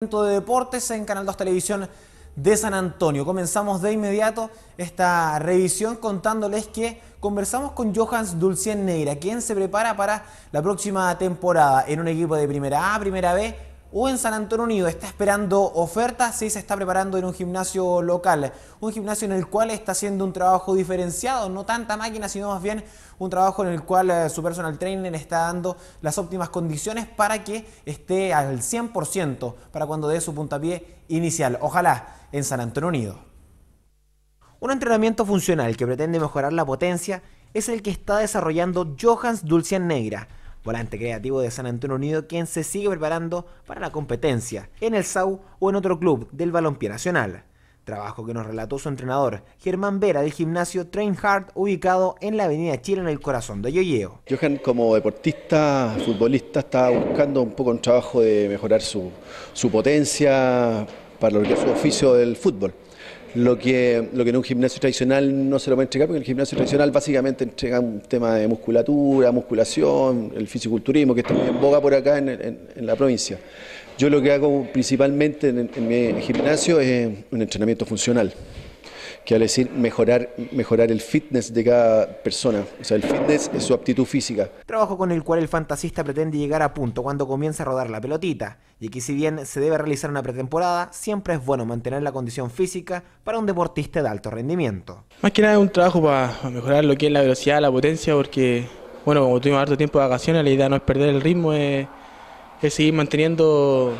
de deportes en Canal 2 Televisión de San Antonio. Comenzamos de inmediato esta revisión contándoles que conversamos con Johans Dulcien Neira, quien se prepara para la próxima temporada en un equipo de Primera A, Primera B o en San Antonio Unido está esperando ofertas, sí se está preparando en un gimnasio local, un gimnasio en el cual está haciendo un trabajo diferenciado, no tanta máquina, sino más bien un trabajo en el cual eh, su personal trainer está dando las óptimas condiciones para que esté al 100% para cuando dé su puntapié inicial, ojalá en San Antonio Unido. Un entrenamiento funcional que pretende mejorar la potencia es el que está desarrollando Johans Dulcian Negra, volante creativo de San Antonio Unido, quien se sigue preparando para la competencia en el SAU o en otro club del balompié nacional. Trabajo que nos relató su entrenador, Germán Vera, del gimnasio Train Hard, ubicado en la Avenida Chile, en el corazón de Yoyeo. Johan, como deportista, futbolista, está buscando un poco un trabajo de mejorar su, su potencia para lo que es su oficio del fútbol lo que, lo que en un gimnasio tradicional no se lo puede entregar, porque en el gimnasio tradicional básicamente entrega un tema de musculatura, musculación, el fisiculturismo, que está muy en boga por acá en, la provincia. Yo lo que hago principalmente en mi gimnasio es un entrenamiento funcional que decir mejorar, mejorar el fitness de cada persona. O sea, el fitness es su aptitud física. Trabajo con el cual el fantasista pretende llegar a punto cuando comienza a rodar la pelotita. Y que si bien se debe realizar una pretemporada, siempre es bueno mantener la condición física para un deportista de alto rendimiento. Más que nada es un trabajo para mejorar lo que es la velocidad, la potencia, porque, bueno, como tuvimos harto tiempo de vacaciones, la idea no es perder el ritmo, es seguir manteniendo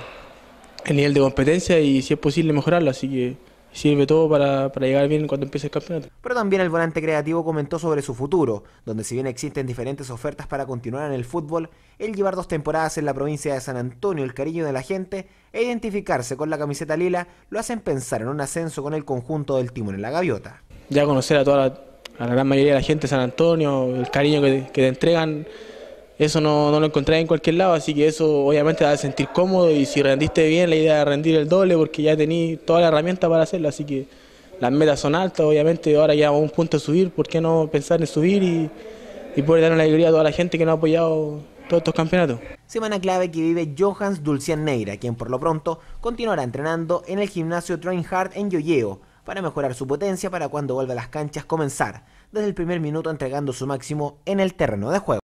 el nivel de competencia y si es posible mejorarlo, así que sirve todo para, llegar bien cuando empiece el campeonato. Pero también el volante creativo comentó sobre su futuro, donde si bien existen diferentes ofertas para continuar en el fútbol, el llevar dos temporadas en la provincia de San Antonio, el cariño de la gente e identificarse con la camiseta lila lo hacen pensar en un ascenso con el conjunto del timón en la gaviota. Ya conocer a toda la, a la gran mayoría de la gente de San Antonio, el cariño que, que te entregan eso no, lo encontré en cualquier lado, así que eso obviamente te va a sentir cómodo y si rendiste bien, la idea de rendir el doble porque ya tení toda la herramienta para hacerlo, así que las metas son altas, obviamente ahora ya a un punto de subir, ¿por qué no pensar en subir y, poder dar una alegría a toda la gente que nos ha apoyado todos estos campeonatos? Semana clave que vive Johans Dulcian Neira, quien por lo pronto continuará entrenando en el gimnasio Train Hard en Yoyeo para mejorar su potencia para cuando vuelva a las canchas comenzar desde el primer minuto entregando su máximo en el terreno de juego.